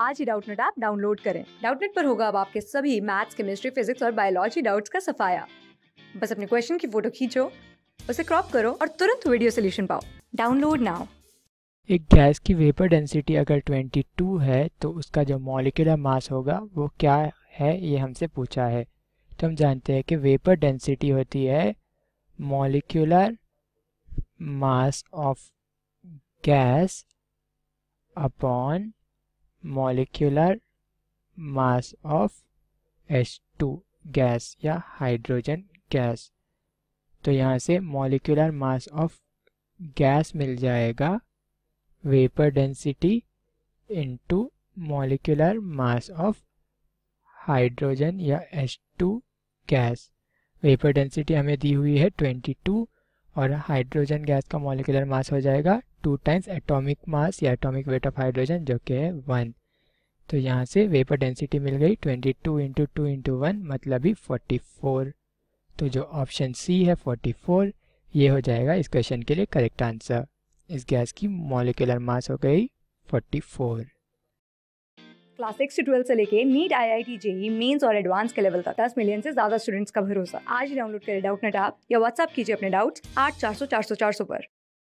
आज ही Doubtnut app download करें डाउटनेट पर होगा अब आपके सभी मैथ्स केमिस्ट्री फिजिक्स और बायोलॉजी डाउट्स का सफाया बस अपने क्वेश्चन की फोटो खींचो उसे क्रॉप करो और तुरंत वीडियो सोल्यूशन पाओ डाउनलोड नाउ एक गैस की वेपर डेंसिटी अगर 22 है तो उसका जो मॉलिकुलर मास होगा वो क्या है ये हमसे पूछा है तो हम जानते हैं कि वेपर डेंसिटी होती है molecular mass of gas upon mass of of H2 gas या हाइड्रोजन गैस तो यहाँ से मॉलिक्यूलर मास ऑफ गैस मिल जाएगा vapour density into molecular mass of hydrogen या H2 गैस वेपर डेंसिटी हमें दी हुई है 22 और हाइड्रोजन गैस का मॉलिक्यूलर मास हो जाएगा टू टाइम्स एटॉमिक मास या एटॉमिक वेट ऑफ हाइड्रोजन जो कि है वन तो यहाँ से वेपर डेंसिटी मिल गई 22 two into two into one मतलब ही 44 तो जो ऑप्शन सी है 44 ये हो जाएगा इस क्वेश्चन के लिए करेक्ट आंसर इस गैस की मॉलिकुलर मास हो गई 44 क्लास सिक्स से ट्वेल्व से लेके NEET I I T JEE mains और एडवांस के लेवल तक दस मिलियन से ज्यादा स्टूडेंट्स का भरोसा आज डाउनलोड करें डाउट नेट आप या व्हाट्सअप कीजिए अपने डाउट्स आठ चार सौ चार सौ चार सौ पर